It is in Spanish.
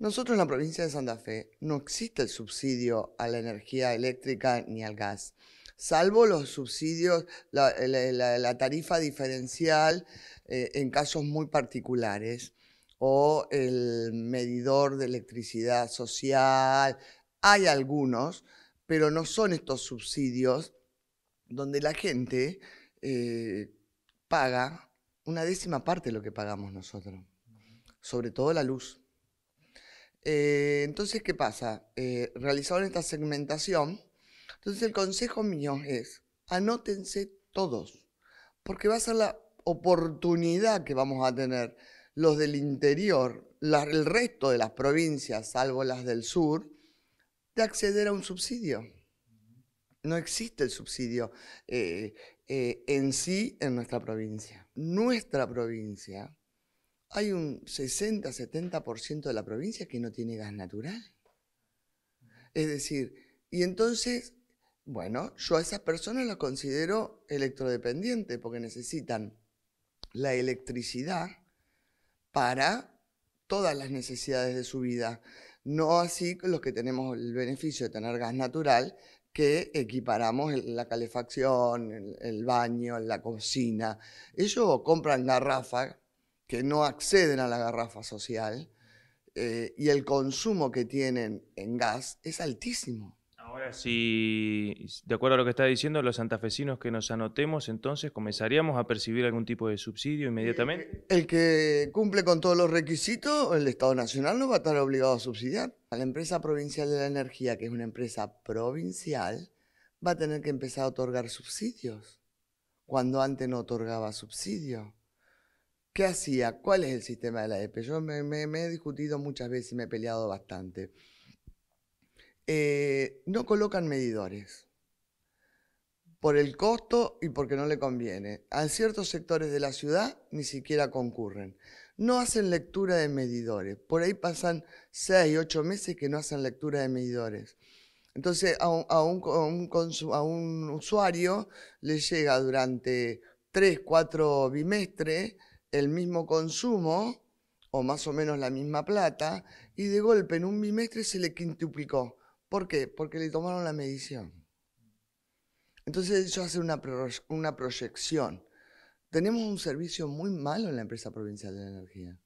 Nosotros en la provincia de Santa Fe no existe el subsidio a la energía eléctrica ni al gas, salvo los subsidios, la, tarifa diferencial eh, en casos muy particulares o el medidor de electricidad social. Hay algunos, pero no son estos subsidios donde la gente eh, paga una décima parte de lo que pagamos nosotros, sobre todo la luz. Eh, entonces, ¿qué pasa? Eh, realizaron esta segmentación. Entonces, el consejo mío es, anótense todos, porque va a ser la oportunidad que vamos a tener los del interior, el resto de las provincias, salvo las del sur, de acceder a un subsidio. No existe el subsidio eh, eh, en sí en nuestra provincia. Nuestra provincia hay un 60-70% de la provincia que no tiene gas natural. Es decir, y entonces, bueno, yo a esas personas las considero electrodependientes porque necesitan la electricidad para todas las necesidades de su vida. No así los que tenemos el beneficio de tener gas natural, que equiparamos la calefacción, el, baño, la cocina. Ellos compran garrafas que no acceden a la garrafa social eh, y el consumo que tienen en gas es altísimo. Ahora, si de acuerdo a lo que está diciendo, los santafesinos que nos anotemos, entonces comenzaríamos a percibir algún tipo de subsidio inmediatamente. El, que cumple con todos los requisitos, el Estado Nacional no va a estar obligado a subsidiar. La empresa provincial de la energía, que es una empresa provincial, va a tener que empezar a otorgar subsidios, cuando antes no otorgaba subsidio. ¿Qué hacía? ¿Cuál es el sistema de la EPE? Yo me, he discutido muchas veces y me he peleado bastante. Eh, no colocan medidores por el costo y porque no le conviene. A ciertos sectores de la ciudad ni siquiera concurren. No hacen lectura de medidores. Por ahí pasan 6, 8 meses que no hacen lectura de medidores. Entonces a un, a un usuario le llega durante 3, 4 bimestres el mismo consumo o más o menos la misma plata y de golpe en un bimestre se le quintuplicó. ¿Por qué? Porque le tomaron la medición. Entonces ellos hacen una, una proyección. Tenemos un servicio muy malo en la empresa provincial de la energía.